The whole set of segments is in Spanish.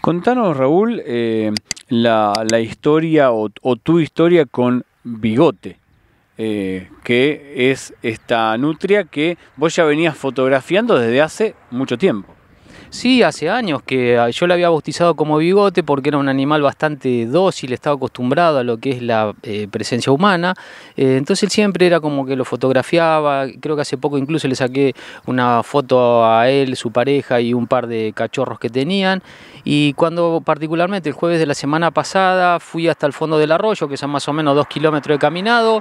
Contanos, Raúl, eh, la, historia o, tu historia con Bigote, eh, que es esta nutria que vos ya venías fotografiando desde hace mucho tiempo. Sí, hace años que ah, yo le había bautizado como bigote porque era un animal bastante dócil, estaba acostumbrado a lo que es la eh, presencia humana. Eh, entonces él siempre era como que lo fotografiaba. Creo que hace poco incluso le saqué una foto a él, su pareja y un par de cachorros que tenían. Y cuando particularmente el jueves de la semana pasada fui hasta el fondo del arroyo, que son más o menos dos kilómetros de caminado.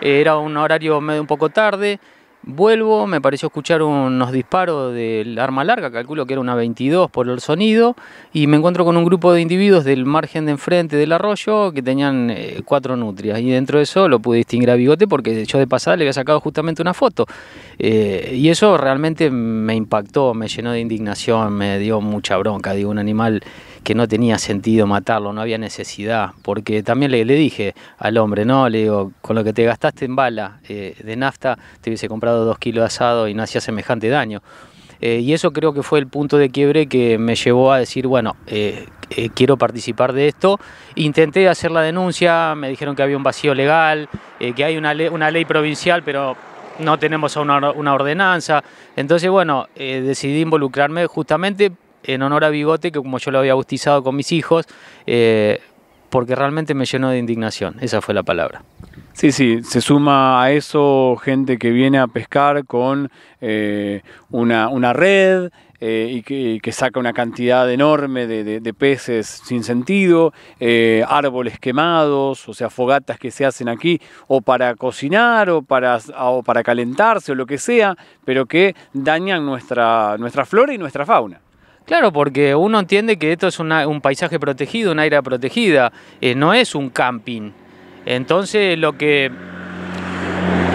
Eh, era un horario medio un poco tarde Vuelvo, me pareció escuchar unos disparos del arma larga, calculo que era una 22 por el sonido, y me encuentro con un grupo de individuos del margen de enfrente del arroyo que tenían eh, cuatro nutrias. Y dentro de eso lo pude distinguir a Bigote porque yo de pasada le había sacado justamente una foto. Eh, y eso realmente me impactó, me llenó de indignación, me dio mucha bronca. Digo, un animal que no tenía sentido matarlo, no había necesidad, porque también le, dije al hombre, no, le digo, con lo que te gastaste en bala eh, de nafta, te hubiese comprado dos kilos de asado y no hacía semejante daño. Eh, y eso creo que fue el punto de quiebre que me llevó a decir, bueno, eh, quiero participar de esto. Intenté hacer la denuncia, me dijeron que había un vacío legal, que hay una, ley provincial, pero no tenemos una, una ordenanza. Entonces, bueno, decidí involucrarme justamente en honor a Bigote, que como yo lo había bautizado con mis hijos, eh, porque realmente me llenó de indignación, esa fue la palabra. Sí, sí, se suma a eso gente que viene a pescar con eh, una, red eh, y, que, saca una cantidad enorme de, peces sin sentido, árboles quemados, o sea, fogatas que se hacen aquí, o para cocinar, o para, para calentarse, o lo que sea, pero que dañan nuestra, nuestra flora y nuestra fauna. Claro, porque uno entiende que esto es un paisaje protegido, un área protegida, eh, no es un camping. Entonces lo que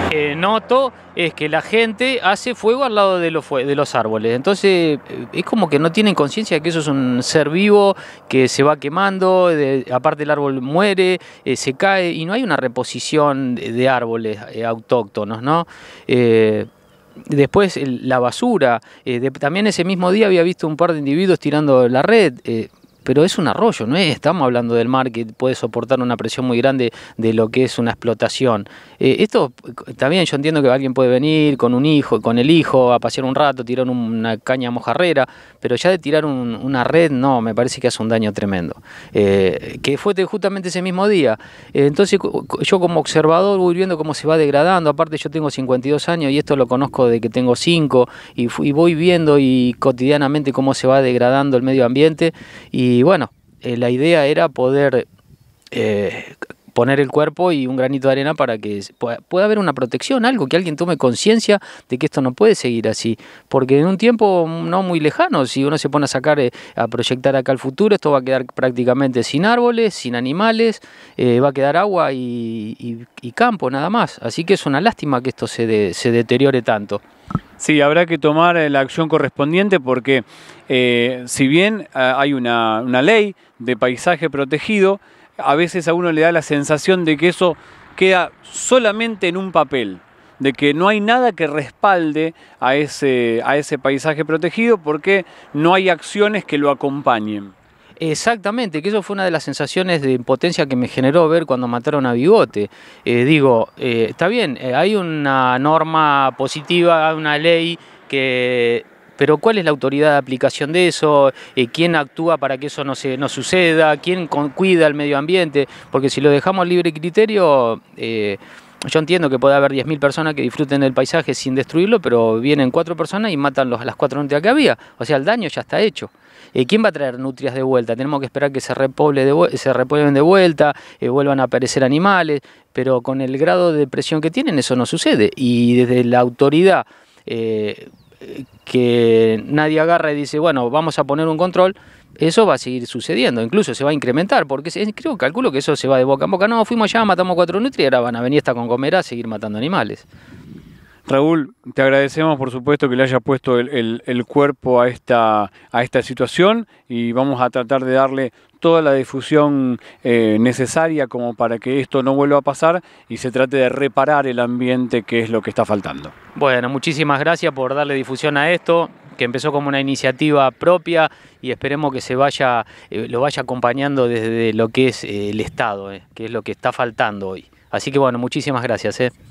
eh, noto es que la gente hace fuego al lado de los, de los árboles. Entonces eh, es como que no tienen conciencia de que eso es un ser vivo que se va quemando, aparte el árbol muere, se cae y no hay una reposición de, árboles autóctonos, ¿no? después la basura. Eh, también ese mismo día había visto un par de individuos tirando la red. Eh, pero es un arroyo, no eh, estamos hablando del mar que puede soportar una presión muy grande de lo que es una explotación. Eh, esto también yo entiendo que alguien puede venir con un hijo, con el hijo, a pasear un rato, tirar una caña mojarrera, pero ya de tirar una red, no, me parece que hace un daño tremendo. Eh, que fue justamente ese mismo día. entonces yo como observador voy viendo cómo se va degradando, aparte yo tengo 52 años y esto lo conozco de que tengo 5 y, y voy viendo y cotidianamente cómo se va degradando el medio ambiente y y bueno, eh, la idea era poder eh, poner el cuerpo y un granito de arena para que pueda, haber una protección, algo, que alguien tome conciencia de que esto no puede seguir así. Porque en un tiempo no muy lejano, si uno se pone a sacar, eh, a proyectar acá al futuro, esto va a quedar prácticamente sin árboles, sin animales, va a quedar agua y, campo nada más. Así que es una lástima que esto se, se deteriore tanto. Sí, habrá que tomar eh, la acción correspondiente porque eh, si bien eh, hay una, una ley de paisaje protegido, a veces a uno le da la sensación de que eso queda solamente en un papel de que no hay nada que respalde a ese, a ese paisaje protegido porque no hay acciones que lo acompañen. Exactamente, que eso fue una de las sensaciones de impotencia que me generó ver cuando mataron a Bigote. Eh, digo, eh, está bien, eh, hay una norma positiva, una ley pero ¿cuál es la autoridad de aplicación de eso? ¿Quién actúa para que eso no, se, no suceda? ¿Quién cuida el medio ambiente? Porque si lo dejamos libre criterio yo entiendo que puede haber 10.000 personas que disfruten del paisaje sin destruirlo, pero vienen cuatro personas y matan los, las cuatro nutrias que había. O sea, el daño ya está hecho. Eh, ¿Quién va a traer nutrias de vuelta? Tenemos que esperar que se, repoble de, se repoblen de vuelta, eh, vuelvan a aparecer animales, pero con el grado de presión que tienen eso no sucede. Y desde la autoridad... Eh, que nadie agarra y dice, bueno, vamos a poner un control, eso va a seguir sucediendo, incluso se va a incrementar, porque creo, calculo que eso se va de boca en boca. No, fuimos allá, matamos cuatro nutrias... ahora van a venir hasta con comer a seguir matando animales. Raúl, te agradecemos por supuesto que le hayas puesto el, cuerpo a esta, a esta situación y vamos a tratar de darle toda la difusión eh, necesaria como para que esto no vuelva a pasar y se trate de reparar el ambiente que es lo que está faltando. Bueno, muchísimas gracias por darle difusión a esto que empezó como una iniciativa propia y esperemos que se vaya, eh, lo vaya acompañando desde lo que es eh, el Estado, eh, que es lo que está faltando hoy. Así que bueno, muchísimas gracias.